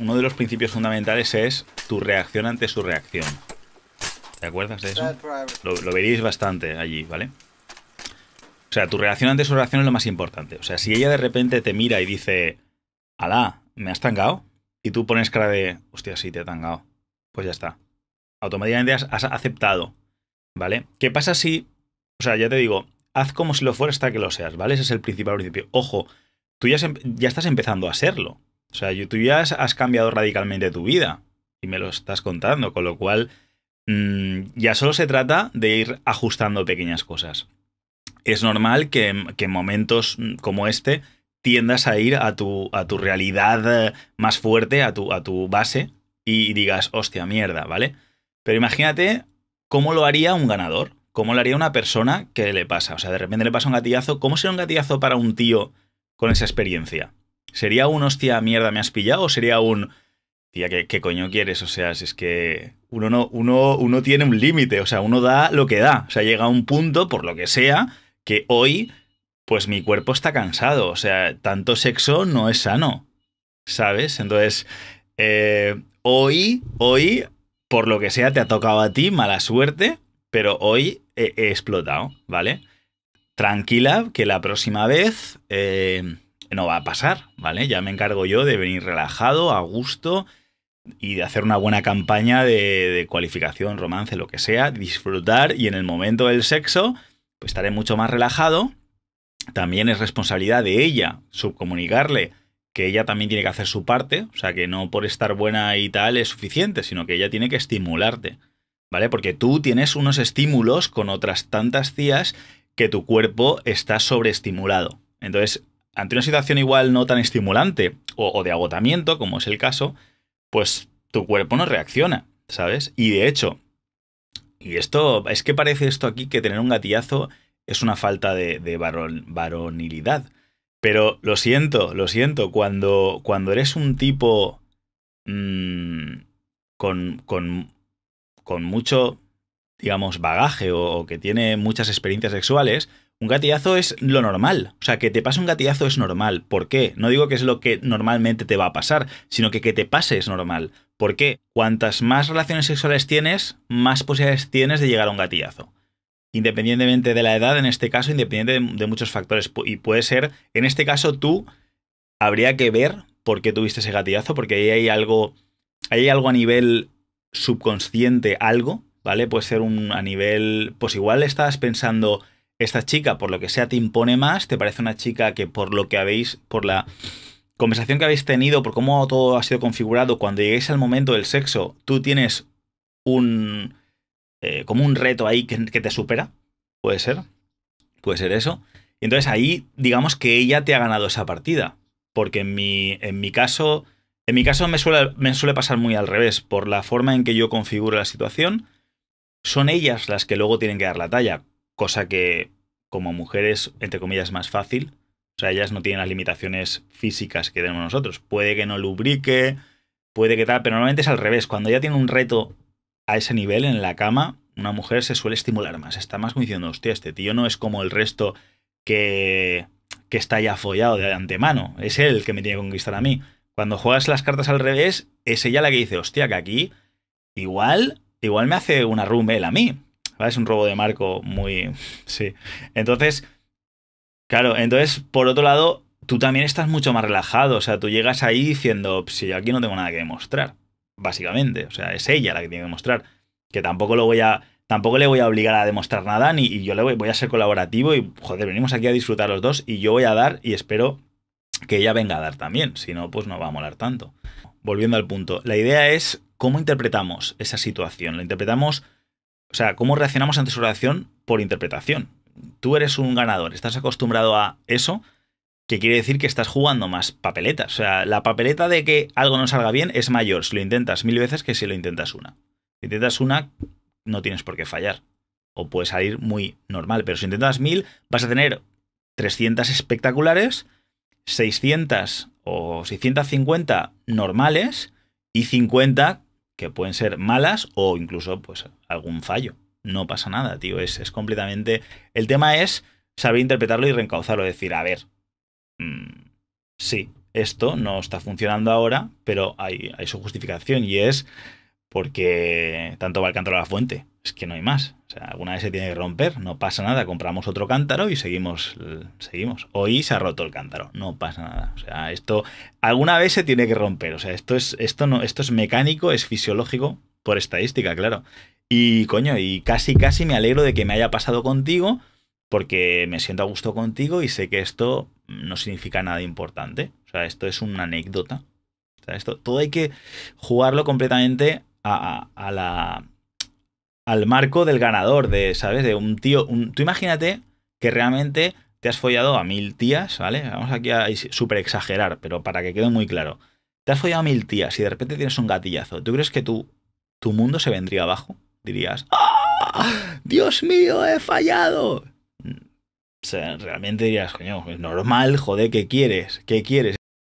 uno de los principios fundamentales es tu reacción ante su reacción. ¿Te acuerdas de eso? Lo, veréis bastante allí, ¿vale? O sea, tu reacción ante su reacción es lo más importante. O sea, si ella de repente te mira y dice, alá, ¿me has tangado? Y tú pones cara de, hostia, sí, te he tangado. Pues ya está. Automáticamente has, aceptado, ¿vale? ¿Qué pasa si, o sea, ya te digo, haz como si lo fuera hasta que lo seas, ¿vale? Ese es el principal principio. Ojo, tú ya, em, ya estás empezando a serlo. O sea, YouTube ya has, cambiado radicalmente tu vida y me lo estás contando, con lo cual mm, ya solo se trata de ir ajustando pequeñas cosas. Es normal que, en momentos mm, como este tiendas a ir a tu, realidad eh, más fuerte, a tu, a tu base, y digas, hostia, mierda, ¿vale? Pero imagínate cómo lo haría un ganador, cómo lo haría una persona que le pasa. O sea, de repente le pasa un gatillazo. ¿Cómo sería un gatillazo para un tío con esa experiencia? ¿Sería un hostia mierda me has pillado o sería un tía, ¿qué, ¿qué, coño quieres? O sea, si es que uno no, uno, uno tiene un límite, o sea, uno da lo que da. O sea, llega a un punto, por lo que sea, que hoy, pues mi cuerpo está cansado. O sea, tanto sexo no es sano. ¿Sabes? Entonces, eh, hoy, hoy, por lo que sea, te ha tocado a ti, mala suerte, pero hoy he, explotado, ¿vale? Tranquila, que la próxima vez. Eh, no va a pasar, ¿vale? Ya me encargo yo de venir relajado, a gusto y de hacer una buena campaña de, cualificación, romance, lo que sea, disfrutar y en el momento del sexo, pues estaré mucho más relajado. También es responsabilidad de ella subcomunicarle que ella también tiene que hacer su parte, o sea, que no por estar buena y tal es suficiente, sino que ella tiene que estimularte, ¿vale? Porque tú tienes unos estímulos con otras tantas tías que tu cuerpo está sobreestimulado. Entonces, ante una situación igual no tan estimulante o, de agotamiento, como es el caso, pues tu cuerpo no reacciona, ¿sabes? Y de hecho, y esto, es que parece esto aquí que tener un gatillazo es una falta de, varonilidad. Pero lo siento, lo siento, cuando, cuando eres un tipo mm, con, con, con, mucho, digamos, bagaje o que tiene muchas experiencias sexuales, un gatillazo es lo normal. O sea, que te pase un gatillazo es normal. ¿Por qué? No digo que es lo que normalmente te va a pasar, sino que que te pase es normal. ¿Por qué? Cuantas más relaciones sexuales tienes, más posibilidades tienes de llegar a un gatillazo. Independientemente de la edad, en este caso, independiente de, muchos factores. Y puede ser, en este caso, tú habría que ver por qué tuviste ese gatillazo, porque ahí hay algo, hay algo a nivel subconsciente, algo, ¿vale? Puede ser un a nivel, pues igual estás pensando, esta chica, por lo que sea, te impone más, te parece una chica que por lo que habéis, por la conversación que habéis tenido, por cómo todo ha sido configurado, cuando lleguéis al momento del sexo, tú tienes un... Eh, como un reto ahí que, te supera, puede ser, puede ser eso. Y entonces ahí, digamos que ella te ha ganado esa partida, porque en mi, en mi caso... En mi caso me me suele, pasar muy al revés, por la forma en que yo configuro la situación, son ellas las que luego tienen que dar la talla cosa que como mujeres, entre comillas, más fácil. O sea, ellas no tienen las limitaciones físicas que tenemos nosotros. Puede que no lubrique, puede que tal, pero normalmente es al revés. Cuando ya tiene un reto a ese nivel en la cama, una mujer se suele estimular más. Está más como diciendo, hostia, este tío no es como el resto que, está ya follado de antemano. Es él el que me tiene que conquistar a mí. Cuando juegas las cartas al revés, es ella la que dice, hostia, que aquí igual, igual me hace una rumel a mí. Es un robo de marco muy... Sí. Entonces, claro, entonces, por otro lado, tú también estás mucho más relajado. O sea, tú llegas ahí diciendo, si aquí no tengo nada que demostrar, básicamente. O sea, es ella la que tiene que demostrar. Que tampoco lo voy a... Tampoco le voy a obligar a demostrar nada, ni y yo le voy, voy a ser colaborativo y, joder, venimos aquí a disfrutar los dos y yo voy a dar y espero que ella venga a dar también, si no, pues no va a molar tanto. Volviendo al punto, la idea es cómo interpretamos esa situación. ¿La interpretamos o sea, cómo reaccionamos ante su reacción por interpretación. Tú eres un ganador, estás acostumbrado a eso, que quiere decir que estás jugando más papeletas. O sea, la papeleta de que algo no salga bien es mayor si lo intentas mil veces que si lo intentas una. Si intentas una, no tienes por qué fallar. O puede salir muy normal, pero si intentas mil, vas a tener 300 espectaculares, 600 o 650 normales y 50 que pueden ser malas o incluso pues algún fallo. No pasa nada, tío. Es, es completamente... El tema es saber interpretarlo y reencauzarlo. Decir, a ver, mm, sí, esto no está funcionando ahora, pero hay su justificación y es porque tanto va el cántaro a la fuente, es que no hay más. O sea, alguna vez se tiene que romper, no pasa nada, compramos otro cántaro y seguimos, seguimos. Hoy se ha roto el cántaro, no pasa nada. O sea, esto alguna vez se tiene que romper. O sea, esto es, esto no, esto es mecánico, es fisiológico, por estadística, claro. Y coño, y casi casi me alegro de que me haya pasado contigo, porque me siento a gusto contigo y sé que esto no significa nada importante. O sea, esto es una anécdota. O sea, esto todo hay que jugarlo completamente a, la, al marco del ganador, de, ¿sabes? De un tío. tú imagínate que realmente te has follado a mil tías, ¿vale? Vamos aquí a super exagerar, pero para que quede muy claro. Te has follado a mil tías y de repente tienes un gatillazo. ¿Tú crees que tú, tu mundo se vendría abajo? Dirías, ah, ¡Dios mío, he fallado! Mm, realmente dirías, coño, es normal, joder, ¿qué quieres? ¿Qué quieres?